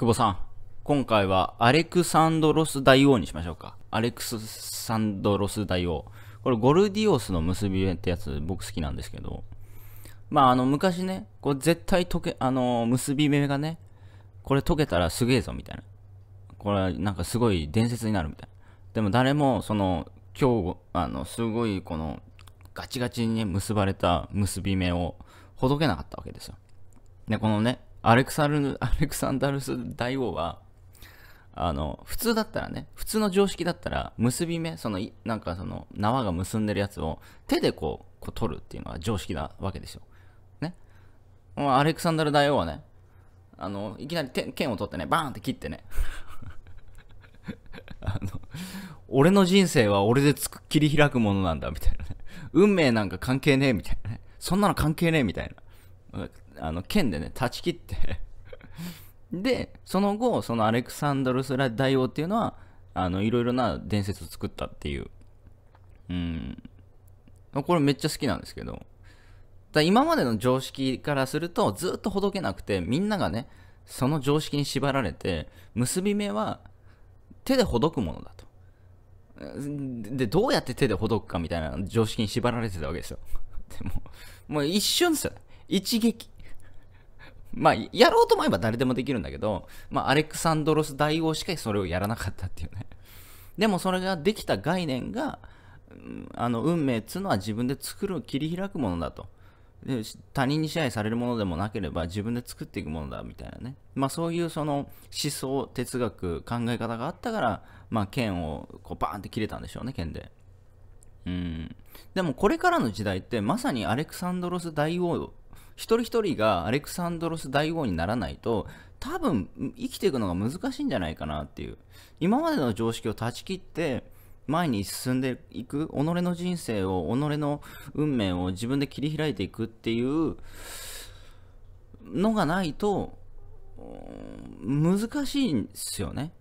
久保さん。今回はアレクサンドロス大王にしましょうか。アレクサンドロス大王。これゴルディオスの結び目ってやつ僕好きなんですけど。まああの昔ね、こう絶対解け、あの結び目がね、これ溶けたらすげえぞみたいな。これなんかすごい伝説になるみたいな。でも誰もその今日、あのすごいこのガチガチにね結ばれた結び目をほどけなかったわけですよ。で、このね、アレクサルアレクサンダルス大王は、あの、普通だったらね、普通の常識だったら、結び目、その、なんかその、縄が結んでるやつを手でこう、こう取るっていうのは常識なわけですよ。ね。アレクサンダル大王はね、あの、いきなり剣を取ってね、バーンって切ってね。あの、俺の人生は俺でつく切り開くものなんだ、みたいなね。運命なんか関係ねえ、みたいなね。そんなの関係ねえ、みたいな。あの剣でね断ち切って でその後そのアレクサンドルス大王っていうのはあのいろいろな伝説を作ったっていううんこれめっちゃ好きなんですけどだ今までの常識からするとずっとほどけなくてみんながねその常識に縛られて結び目は手でほどくものだとでどうやって手でほどくかみたいな常識に縛られてたわけですよでももう一瞬ですよ一撃まあ、やろうと思えば誰でもできるんだけど、まあ、アレクサンドロス大王しかそれをやらなかったっていうね。でもそれができた概念が、あの運命っつうのは自分で作る、切り開くものだと。で他人に支配されるものでもなければ自分で作っていくものだみたいなね、まあ、そういうその思想哲学考え方があったから、まあ、剣をこうバーンって切れたんでしょうね剣でうんでもこれからの時代ってまさにアレクサンドロス大王一人一人がアレクサンドロス大王にならないと多分生きていくのが難しいんじゃないかなっていう今までの常識を断ち切って前に進んでいく己の人生を己の運命を自分で切り開いていくっていうのがないと難しいんですよね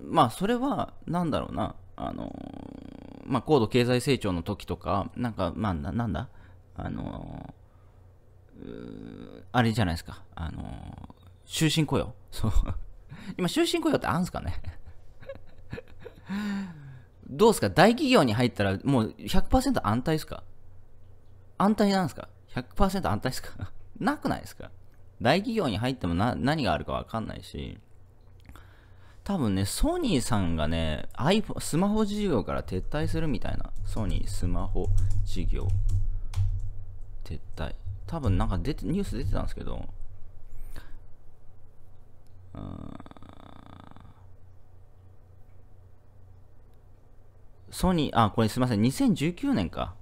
まあそれは何だろうなあのまあ高度経済成長の時とかなんかまあなんだあのあれじゃないですか。あの終身雇用。そう。今、終身雇用ってあるんですかね どうですか大企業に入ったらもう100%安泰ですか安泰なんですか ?100% 安泰ですか なくないですか大企業に入ってもな何があるかわかんないし、多分ね、ソニーさんがね、iPhone、スマホ事業から撤退するみたいな。ソニースマホ事業撤退。多分なんか出てニュース出てたんですけど、うん、ソニー、あ、これすみません、2019年か。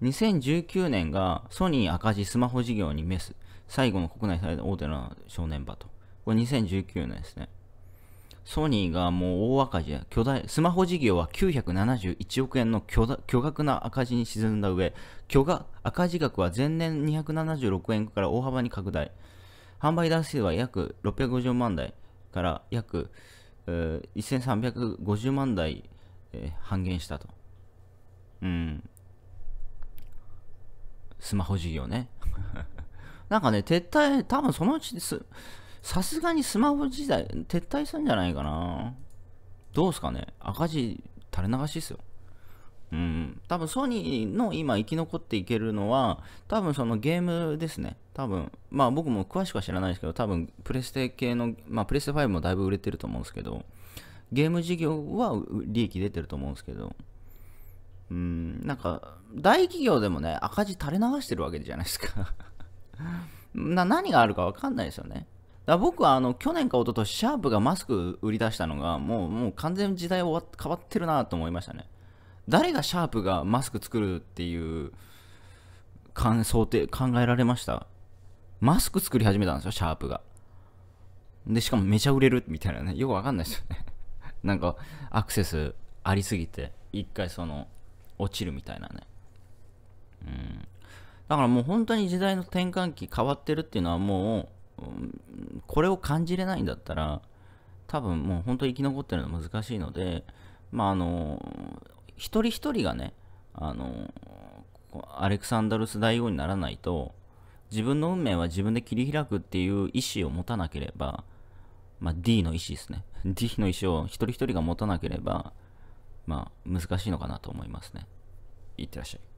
2019年がソニー赤字スマホ事業にメス。最後の国内最大手の正念場と。これ2019年ですね。ソニーがもう大赤字や巨大、スマホ事業は971億円の巨額な赤字に沈んだ上、巨が赤字額は前年276円から大幅に拡大。販売台数は約650万台から約、1350万台、えー、半減したと。うん。スマホ事業ね。なんかね、撤退、多分そのうちです。さすがにスマホ時代撤退するんじゃないかな。どうすかね赤字垂れ流しっすよ。うん。多分ソニーの今生き残っていけるのは、多分そのゲームですね。多分、まあ僕も詳しくは知らないですけど、多分プレステ系の、まあプレステ5もだいぶ売れてると思うんですけど、ゲーム事業は利益出てると思うんですけど、うん、なんか、大企業でもね、赤字垂れ流してるわけじゃないですか な、何があるかわかんないですよね。だ僕はあの去年か一昨年シャープがマスク売り出したのがもうもう完全時代っ変わってるなと思いましたね。誰がシャープがマスク作るっていう感想って考えられましたマスク作り始めたんですよ、シャープが。で、しかもめちゃ売れるみたいなね、よくわかんないですよね。なんかアクセスありすぎて、一回その、落ちるみたいなね。うん。だからもう本当に時代の転換期変わってるっていうのはもう、うんこれを感じれないんだったら多分もう本当生き残ってるの難しいのでまああの一人一人がねあのアレクサンダルス大王にならないと自分の運命は自分で切り開くっていう意思を持たなければ、まあ、D の意思ですね D の意思を一人一人が持たなければ、まあ、難しいのかなと思いますねいってらっしゃい